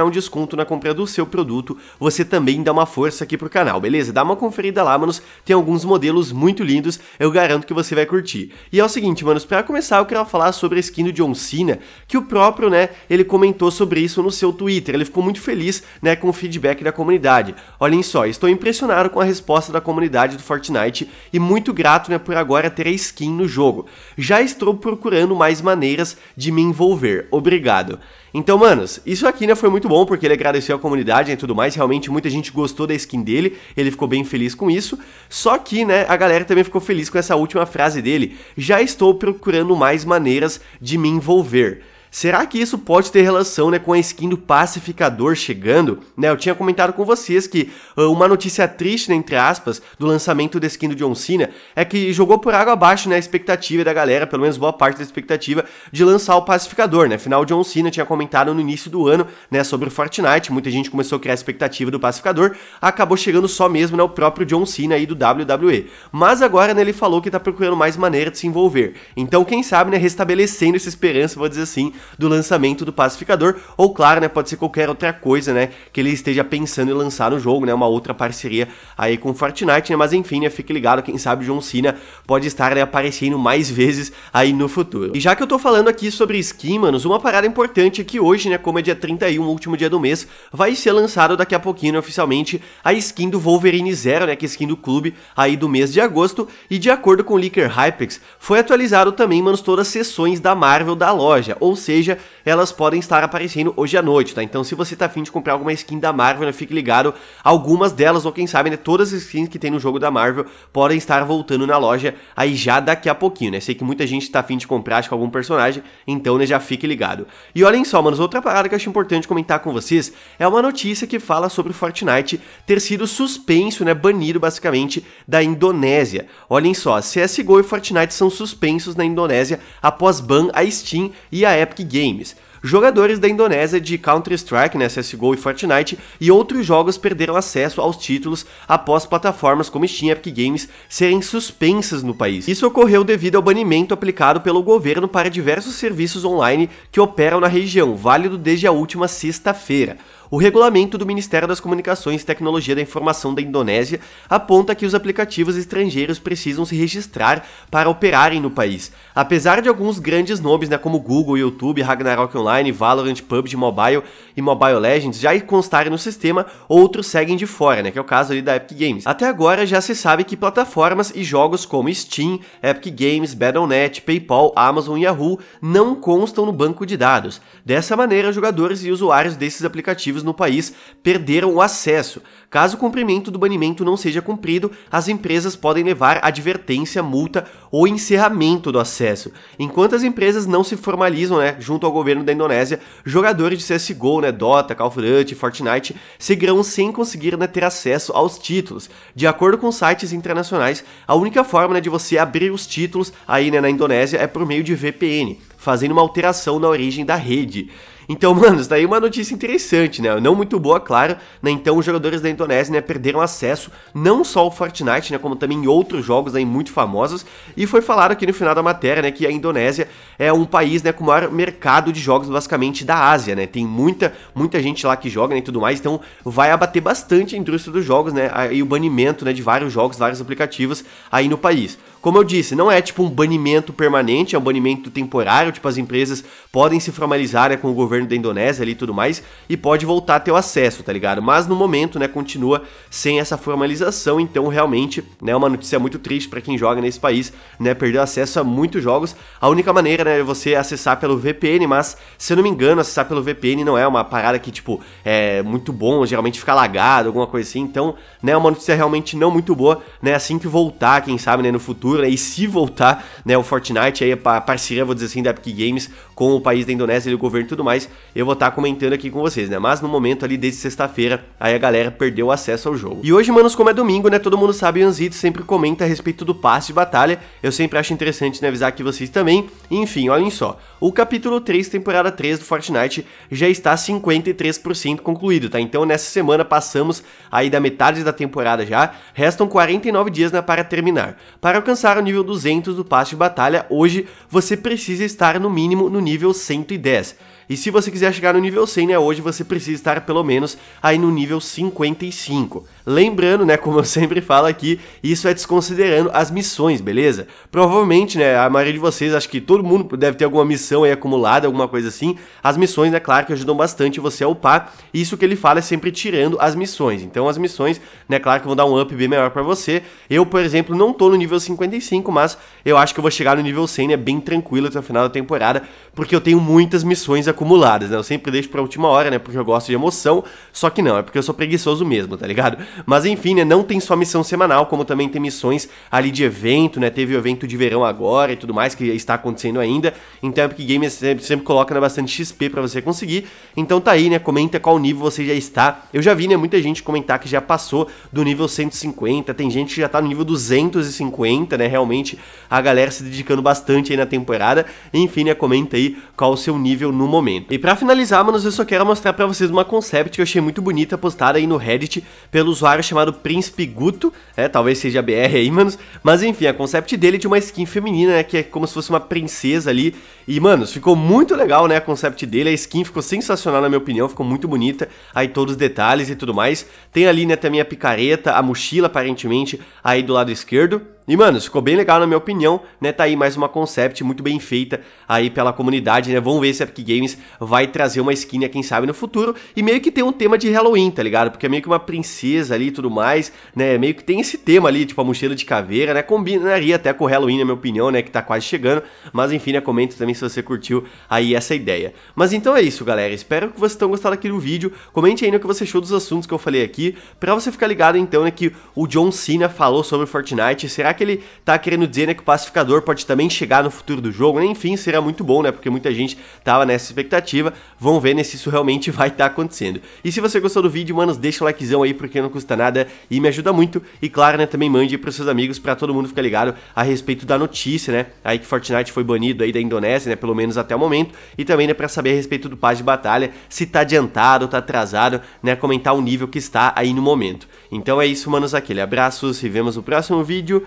ganhar um desconto na compra do seu produto, você também dá uma força aqui pro canal, beleza? Dá uma conferida lá, manos, tem alguns modelos muito lindos, eu garanto que você vai curtir. E é o seguinte, manos, para começar eu quero falar sobre a skin do John Cena, que o próprio, né, ele comentou sobre isso no seu Twitter, ele ficou muito feliz, né, com o feedback da comunidade. Olhem só, estou impressionado com a resposta da comunidade do Fortnite e muito grato, né, por agora ter a skin no jogo. Já estou procurando mais maneiras de me envolver. Obrigado. Então, manos, isso aqui né, foi muito bom porque ele agradeceu a comunidade e tudo mais. Realmente muita gente gostou da skin dele, ele ficou bem feliz com isso. Só que, né, a galera também ficou feliz com essa última frase dele: "Já estou procurando mais maneiras de me envolver". Será que isso pode ter relação né, com a skin do pacificador chegando? Né, eu tinha comentado com vocês que uh, uma notícia triste, né, entre aspas, do lançamento da skin do John Cena é que jogou por água abaixo né, a expectativa da galera, pelo menos boa parte da expectativa, de lançar o pacificador. Né? Afinal, John Cena tinha comentado no início do ano né, sobre o Fortnite, muita gente começou a criar a expectativa do pacificador, acabou chegando só mesmo né, o próprio John Cena aí do WWE. Mas agora né, ele falou que está procurando mais maneira de se envolver. Então, quem sabe, né, restabelecendo essa esperança, vou dizer assim, do lançamento do pacificador, ou claro, né, pode ser qualquer outra coisa, né, que ele esteja pensando em lançar no jogo, né, uma outra parceria aí com Fortnite, né, mas enfim, né, fique ligado, quem sabe John Cena pode estar né, aparecendo mais vezes aí no futuro. E já que eu tô falando aqui sobre skin, manos, uma parada importante é que hoje, né, como é dia 31, último dia do mês, vai ser lançado daqui a pouquinho, né, oficialmente, a skin do Wolverine Zero, né, que é skin do clube aí do mês de agosto, e de acordo com o Leaker Hypex, foi atualizado também, manos, todas as sessões da Marvel da loja, ou seja, seja elas podem estar aparecendo hoje à noite, tá? Então se você tá afim de comprar alguma skin da Marvel, né, fique ligado, algumas delas, ou quem sabe, né, todas as skins que tem no jogo da Marvel podem estar voltando na loja aí já daqui a pouquinho, né? Sei que muita gente tá afim de comprar, acho que algum personagem, então, né, já fique ligado. E olhem só, manos, outra parada que eu acho importante comentar com vocês é uma notícia que fala sobre o Fortnite ter sido suspenso, né, banido basicamente da Indonésia. Olhem só, CSGO e Fortnite são suspensos na Indonésia após ban a Steam e a Epic Games. Jogadores da Indonésia de Counter-Strike, né, CSGO e Fortnite e outros jogos perderam acesso aos títulos após plataformas como Steam e Epic Games serem suspensas no país. Isso ocorreu devido ao banimento aplicado pelo governo para diversos serviços online que operam na região, válido desde a última sexta-feira. O regulamento do Ministério das Comunicações e Tecnologia da Informação da Indonésia aponta que os aplicativos estrangeiros precisam se registrar para operarem no país. Apesar de alguns grandes nomes, né, como Google, YouTube, Ragnarok Online, Valorant, PUBG Mobile e Mobile Legends já constarem no sistema, outros seguem de fora, né, que é o caso ali da Epic Games. Até agora já se sabe que plataformas e jogos como Steam, Epic Games, Battle.net, PayPal, Amazon e Yahoo não constam no banco de dados. Dessa maneira, jogadores e usuários desses aplicativos no país perderam o acesso. Caso o cumprimento do banimento não seja cumprido, as empresas podem levar advertência, multa ou encerramento do acesso. Enquanto as empresas não se formalizam né, junto ao governo da Indonésia, jogadores de CSGO, né, Dota, Call of Duty, Fortnite seguirão sem conseguir né, ter acesso aos títulos. De acordo com sites internacionais, a única forma né, de você abrir os títulos aí né, na Indonésia é por meio de VPN, fazendo uma alteração na origem da rede. Então, mano, isso daí é uma notícia interessante, né? Não muito boa, claro, né? Então, os jogadores da Indonésia, né, perderam acesso não só ao Fortnite, né, como também outros jogos aí muito famosos. E foi falado aqui no final da matéria, né, que a Indonésia é um país, né, com o maior mercado de jogos basicamente da Ásia, né? Tem muita, muita gente lá que joga né, e tudo mais, então vai abater bastante a indústria dos jogos, né? E o banimento, né, de vários jogos, vários aplicativos aí no país. Como eu disse, não é tipo um banimento permanente, é um banimento temporário, tipo as empresas podem se formalizar né, com o governo da Indonésia ali e tudo mais e pode voltar a ter o acesso, tá ligado? Mas no momento, né, continua sem essa formalização, então realmente, né, é uma notícia muito triste para quem joga nesse país, né, perder acesso a muitos jogos. A única maneira, né, é você acessar pelo VPN, mas se eu não me engano, acessar pelo VPN não é uma parada que tipo é muito bom, geralmente fica lagado, alguma coisa assim. Então, né, é uma notícia realmente não muito boa, né, assim que voltar, quem sabe, né, no futuro futuro, aí se voltar, né, o Fortnite, aí a parceria, vou dizer assim, da Epic Games com o país da Indonésia e o governo e tudo mais, eu vou estar tá comentando aqui com vocês, né? Mas no momento ali, desde sexta-feira, aí a galera perdeu o acesso ao jogo. E hoje, manos, como é domingo, né, todo mundo sabe, o Anzito sempre comenta a respeito do passe de batalha, eu sempre acho interessante, né, avisar aqui vocês também. Enfim, olhem só, o capítulo 3, temporada 3 do Fortnite já está 53% concluído, tá? Então nessa semana passamos aí da metade da temporada já, restam 49 dias né, para terminar. Para alcançar alcançar o nível 200 do passe de batalha, hoje você precisa estar no mínimo no nível 110. E se você quiser chegar no nível 100, né, hoje você precisa estar pelo menos aí no nível 55. Lembrando, né, como eu sempre falo aqui, isso é desconsiderando as missões, beleza? Provavelmente, né, a maioria de vocês, acho que todo mundo deve ter alguma missão aí acumulada, alguma coisa assim. As missões, né, claro que ajudam bastante você a upar. Isso que ele fala é sempre tirando as missões. Então as missões, né, claro que vão dar um up bem melhor para você. Eu, por exemplo, não tô no nível 55, mas eu acho que eu vou chegar no nível 100, né, bem tranquilo até o final da temporada, porque eu tenho muitas missões acumuladas acumuladas, né? Eu sempre deixo pra última hora, né? Porque eu gosto de emoção, só que não, é porque eu sou preguiçoso mesmo, tá ligado? Mas enfim, né? Não tem só missão semanal, como também tem missões ali de evento, né? Teve o evento de verão agora e tudo mais, que está acontecendo ainda. Então é porque Game sempre, sempre coloca né, bastante XP para você conseguir. Então tá aí, né? Comenta qual nível você já está. Eu já vi, né? Muita gente comentar que já passou do nível 150, tem gente que já tá no nível 250, né? Realmente a galera se dedicando bastante aí na temporada. Enfim, né? Comenta aí qual o seu nível no momento momento. E para finalizar, manos, eu só quero mostrar para vocês uma concept que eu achei muito bonita postada aí no Reddit pelo usuário chamado Príncipe Guto, é, talvez seja BR aí, manos, mas enfim, a concept dele é de uma skin feminina, né, que é como se fosse uma princesa ali, e, manos, ficou muito legal, né, a concept dele, a skin ficou sensacional na minha opinião, ficou muito bonita, aí todos os detalhes e tudo mais, tem ali, né, também a picareta, a mochila, aparentemente, aí do lado esquerdo, e, mano, ficou bem legal na minha opinião, né? Tá aí mais uma concept muito bem feita aí pela comunidade, né? Vamos ver se a Epic Games vai trazer uma skin, né? quem sabe, no futuro. E meio que tem um tema de Halloween, tá ligado? Porque é meio que uma princesa ali e tudo mais, né? Meio que tem esse tema ali, tipo a mochila de caveira, né? Combinaria até com o Halloween, na minha opinião, né? Que tá quase chegando. Mas, enfim, né? Comenta também se você curtiu aí essa ideia. Mas então é isso, galera. Espero que vocês tenham gostado aqui do vídeo. Comente aí no né, que você achou dos assuntos que eu falei aqui. Pra você ficar ligado, então, né? Que o John Cena falou sobre Fortnite. Será Será que ele tá querendo dizer né, que o pacificador pode também chegar no futuro do jogo? Enfim, será muito bom, né? Porque muita gente tava nessa expectativa. Vamos ver né, se isso realmente vai estar tá acontecendo. E se você gostou do vídeo, manos, deixa o likezão aí porque não custa nada e me ajuda muito. E claro, né, também mande para seus amigos para todo mundo ficar ligado a respeito da notícia, né? Aí que Fortnite foi banido aí da Indonésia, né? Pelo menos até o momento. E também né, para saber a respeito do paz de batalha, se tá adiantado, tá atrasado, né? Comentar o nível que está aí no momento. Então é isso, manos, aquele abraço, se vemos no próximo vídeo.